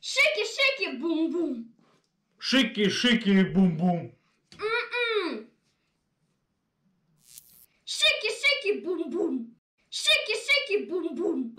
Шики-шики, бум-бум. Шики-шики, бум-бум. Шики-шики, м-м. бум-бум. Шики-шики, бум-бум.